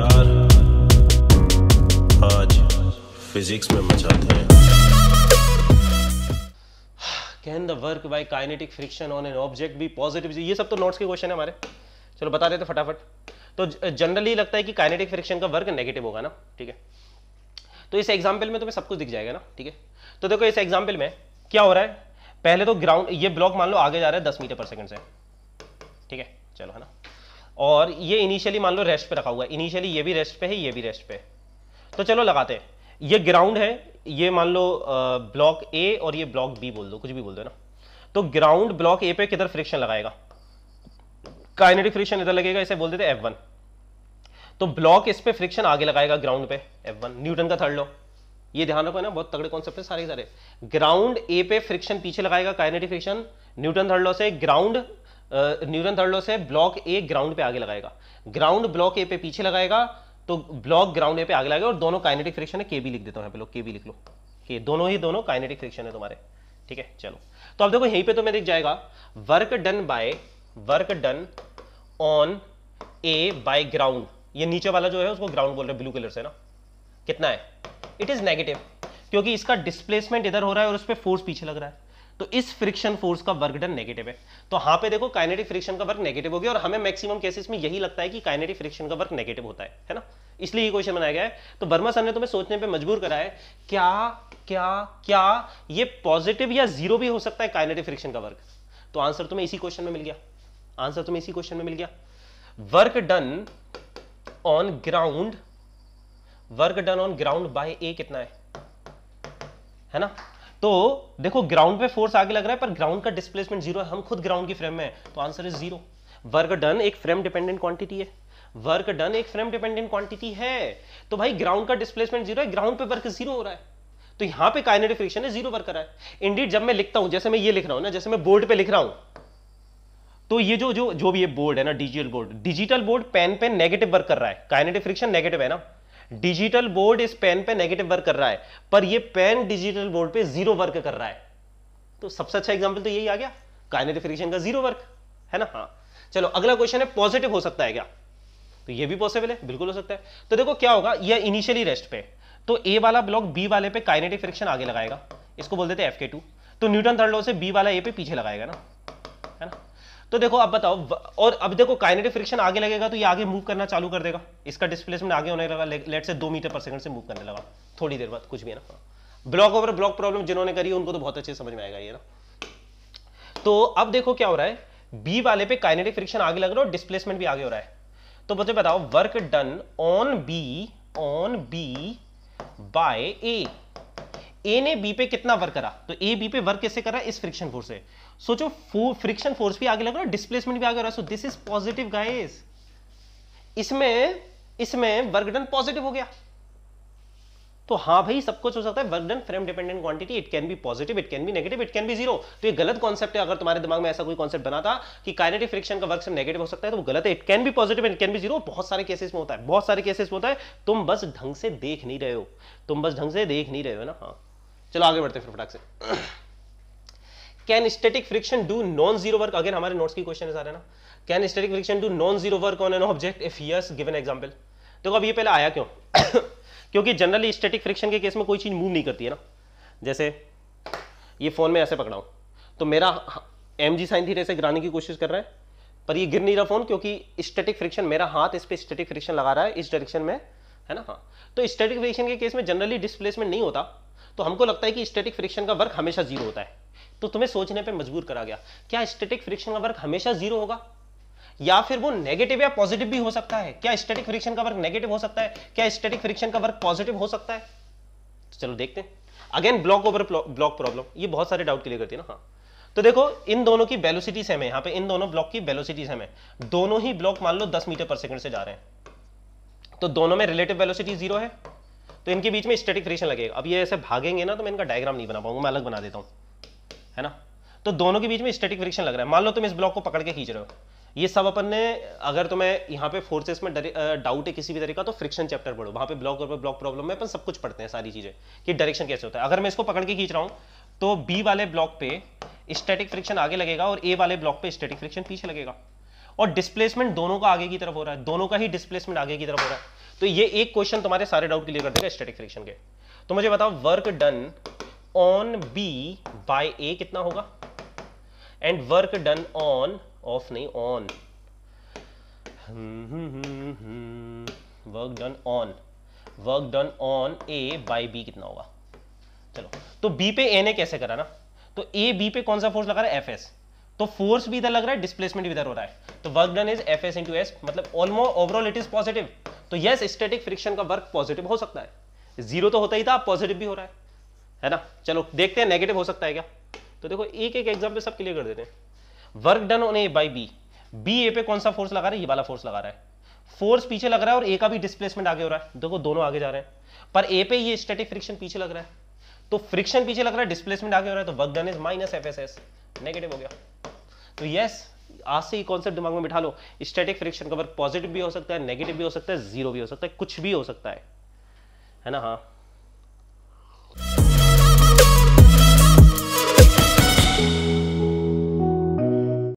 यार आज फिजिक्स में मचाते हैं can the work by kinetic friction on an object भी पॉजिटिव ये सब तो नोट्स के क्वेश्चन है हमारे चलो बता देते फटाफट तो जनरली लगता है कि काइनेटिक फ्रिक्शन का वर्क नेगेटिव होगा ना ठीक है तो इस एग्जाम्पल में तुम्हें सब कुछ दिख जाएगा ना ठीक है तो देखो इस एग्जाम्पल में क्या हो रहा है पहले तो ग्राउंड ये ब्लॉक मान लो आगे जा रहा है दस मीटर पर सेकंड से ठीक है चलो है ना और ये इनिशियली मान लो रेस्ट पे रखा हुआ है इनिशियली ये भी रेस्ट पे है ये भी रेस्ट पे तो चलो लगाते हैं ये ग्राउंड है ये मान लो ब्लॉक ए और ये ब्लॉक बी बोल दो कुछ भी बोल दो ना तो ग्राउंड ब्लॉक ए पे किधर फ्रिक्शन लगाएगा काइनेटिक फ्रिक्शन इधर लगेगा इसे बोल देते एफ वन तो ब्लॉक इस पे फ्रिक्शन आगे लगाएगा ग्राउंड पे एफ वन न्यूटन का थर्ड लॉ ये ध्यान रखो ना बहुत तगड़े कॉन्सेप्ट है सारे सारे ग्राउंड ए पे फ्रिक्शन पीछे लगाएगा kinetic friction Newton third law से ग्राउंड न्यूरन थर्लो से ब्लॉक ए ग्राउंड पे आगे लगाएगा ग्राउंड ब्लॉक ए पे पीछे लगाएगा तो ब्लॉक ग्राउंड ए पे आगे लगाएगा और दोनों काइनेटिक फ्रिक्शन है के बी लिख देता हूं यहाँ पे लोग के बी लिख लो के दोनों ही दोनों काइनेटिक फ्रिक्शन है तुम्हारे ठीक है चलो तो अब देखो यहीं पे तो मैं दिख जाएगा work done by work done on A by ground ये नीचे वाला जो है उसको ग्राउंड बोल रहे हैं ब्लू कलर से ना कितना है इट इज नेगेटिव क्योंकि इसका डिस्प्लेसमेंट इधर हो रहा है और उस पर फोर्स पीछे लग रहा है तो इस फ्रिक्शन फोर्स का वर्क डन नेगेटिव है तो हाँ पे देखो काइनेटिक फ्रिक्शन का वर्क नेगेटिव हो गया और हमें मैक्सिमम केसेस में यही लगता है कि काइनेटिक फ्रिक्शन का वर्क नेगेटिव होता है है ना इसलिए ये क्वेश्चन बनाया गया है तो वर्मा सर ने तुम्हें सोचने पर मजबूर करा है क्या क्या क्या ये पॉजिटिव या जीरो भी हो सकता है काइनेटिक फ्रिक्शन का वर्क तो आंसर तुम्हें इसी क्वेश्चन में मिल गया आंसर तुम्हें इसी क्वेश्चन में मिल गया work done on ground work done on ground by A कितना है है ना तो देखो ग्राउंड पे फोर्स आगे लग रहा है पर ग्राउंड का डिस्प्लेसमेंट जीरो है हम खुद ग्राउंड की फ्रेम में है तो answer is zero work done एक फ्रेम डिपेंडेंट क्वांटिटी है वर्क डन एक फ्रेम डिपेंडेंट क्वांटिटी है तो भाई ग्राउंड का डिस्प्लेसमेंट जीरो है ग्राउंड पे वर्क जीरो हो रहा है तो यहां पे काइनेटिक फ्रिक्शन है जीरो वर्क कर रहा है इंडीड जब मैं लिखता हूं जैसे मैं ये लिख रहा हूं ना जैसे मैं बोर्ड पे लिख रहा हूं तो ये जो जो जो भी ये बोर्ड है ना digital board digital board pen पे नेगेटिव वर्क कर रहा है काइनेटिक फ्रिक्शन नेगेटिव है ना हम्म। डिजिटल बोर्ड इस पेन पे नेगेटिव वर्क कर रहा है पर ये पेन डिजिटल बोर्ड पे जीरो वर्क कर रहा है तो सबसे अच्छा एग्जाम्पल तो यही आ गया काइनेटिक फ्रिक्शन का जीरो वर्क है ना हाँ चलो अगला क्वेश्चन है पॉजिटिव हो सकता है क्या तो ये भी पॉसिबल है बिल्कुल हो सकता है तो देखो क्या होगा यह इनिशियली रेस्ट पे तो ए वाला ब्लॉक बी वाले पे काइनेटिक फ्रिक्शन आगे लगाएगा इसको बोल देते हैं एफ के टू तो न्यूटन थर्ड लॉ से बी वाला ए पे पीछे लगाएगा ना तो देखो अब बताओ और अब देखो काइनेटिक फ्रिक्शन आगे लगेगा तो ये आगे मूव करना चालू कर देगा इसका डिस्प्लेसमेंट आगे होने लगा लेट से दो मीटर पर सेकंड से मूव करने लगा थोड़ी देर बाद कुछ भी है ना ब्लॉक ओवर ब्लॉक प्रॉब्लम जिन्होंने करी उनको तो बहुत अच्छे समझ में आएगा ये ना तो अब देखो क्या हो रहा है बी वाले पे काइनेटिक फ्रिक्शन आगे लग रहा है और डिस्प्लेसमेंट भी आगे हो रहा है तो मुझे बताओ work done on B on B by A A ने बी पे कितना वर्क करा तो ए बी पे वर्क कैसे करा इस फ्रिक्शन फोर्स से सोचो फ्रिक्शन फोर्स भी आगे लग रहा है डिस्प्लेसमेंट भी आगे रहा है so this is positive guys इसमें इसमें वर्क डन पॉजिटिव हो गया तो हाँ भाई सब कुछ हो सकता है work done frame dependent quantity it can be positive it can be negative it can be zero तो ये गलत कॉन्सेप्ट है अगर तुम्हारे दिमाग में ऐसा कोई कॉन्सेप्ट बना था कि काइनेटिक फ्रिक्शन का वर्क नेगेटिव हो सकता है तो वो गलत है it can be positive it can be zero बहुत सारे केसेस में होता है बहुत सारे केसेस में होता है तुम बस ढंग से देख नहीं रहे हो तुम बस ढंग से देख नहीं रहे हो ना हाँ चलो आगे बढ़ते फिर फटाक से can static friction do non zero work again हमारे नोट्स की क्वेश्चन है सारे ना can static friction do non zero work on an object if yes given example देखो अब ये पहले आया क्यों क्योंकि जनरली स्टेटिक फ्रिक्शन के केस में कोई चीज मूव नहीं करती है ना जैसे ये फोन में ऐसे पकड़ा तो मेरा एम जी साइन थीरे से गिराने की कोशिश कर रहा है पर ये गिर नहीं रहा फोन क्योंकि स्टेटिक फ्रिक्शन मेरा हाथ इस पर स्टेटिक फ्रिक्शन लगा रहा है इस डायरेक्शन में है ना हाँ तो स्टेटिक फ्रिक्शन के केस में जनरली डिस्प्लेसमेंट नहीं होता तो हमको लगता है कि स्टेटिक फ्रिक्शन का वर्क हमेशा जीरो होता है तो तुम्हें सोचने पर मजबूर करा गया क्या स्टेटिक फ्रिक्शन का वर्क हमेशा जीरो होगा या फिर वो नेगेटिव या पॉजिटिव भी हो सकता है क्या स्टेटिक फ्रिक्शन का वर्क नेगेटिव हो सकता है क्या स्टेटिक फ्रिक्शन का वर्क पॉजिटिव हो सकता है तो चलो देखते हैं again block over block problem ये बहुत सारे डाउट क्लियर करती है ना हाँ तो देखो इन दोनों की वेलोसिटी सेम है यहां पे इन दोनों ब्लॉक की वेलोसिटी सेम है दोनों ही ब्लॉक मान लो 10 मीटर पर सेकंड से जा रहे हैं तो दोनों में रिलेटिव वेलोसिटी जीरो है तो इनके बीच में स्टेटिक फ्रिक्शन लगेगा अब ये ऐसे भागेंगे ना तो मैं इनका डायग्राम नहीं बना पाऊंगा मैं अलग बना देता हूँ है ना तो दोनों के बीच में स्टेटिक फ्रिक्शन लग रहा है मान लो तुम इस ब्लॉक को पकड़ के खींच रहे हो ये सब अपन ने अगर तुम्हें यहाँ पे फोर्सेस में डाउट है किसी भी तरीका का तो फ्रिक्शन चैप्टर पढ़ो वहाँ पे ब्लॉक और ब्लॉक प्रॉब्लम में अपन सब कुछ पढ़ते हैं सारी चीजें कि डायरेक्शन कैसे होता है अगर मैं इसको पकड़ के खींच रहा हूँ तो बी वाले ब्लॉक पे स्टैटिक फ्रिक्शन आगे लगेगा और ए वाले ब्लॉक पे स्टैटिक फ्रिक्शन पीछे लगेगा और डिस्प्लेसमेंट दोनों का आगे की तरफ हो रहा है दोनों का ही डिस्प्लेसमेंट आगे की तरफ हो रहा है तो ये एक क्वेश्चन तुम्हारे सारे डाउट क्लियर कर देगा स्टेटिक फ्रिक्शन के तो मुझे बताओ work done on B by A कितना होगा and work done on off नहीं on work done on work done on A by B कितना होगा चलो तो बी पे ए ने कैसे करा ना तो ए बी पे कौन सा फोर्स लगा रहा है एफ एस तो फोर्स भी इधर लग रहा है डिस्प्लेसमेंट भी इधर हो रहा है तो work done is F S into S मतलब almost overall it is positive तो यस स्टेटिक फ्रिक्शन का वर्क पॉजिटिव हो सकता है जीरो तो होता ही था पॉजिटिव भी हो रहा है है ना चलो देखते हैं नेगेटिव हो सकता है क्या तो देखो एक एक एग्जाम्पल सब क्लियर कर देते हैं work done on A by B B A पे कौन सा फोर्स लगा रहा है ये वाला फोर्स लगा रहा है फोर्स पीछे लग रहा है और ए का भी डिस्प्लेसमेंट आगे हो रहा है देखो दोनों आगे जा रहे हैं पर ए पे ये स्टैटिक फ्रिक्शन पीछे लग रहा है तो फ्रिक्शन पीछे लग रहा है डिस्प्लेसमेंट आगे हो रहा है तो work done is minus F S S negative हो गया तो यस आज से ही कॉन्सेप्ट दिमाग में बिठा लो स्टैटिक फ्रिक्शन का वर्क पॉजिटिव भी हो सकता है नेगेटिव भी हो सकता है जीरो भी हो सकता है कुछ भी हो सकता है है ना हाँ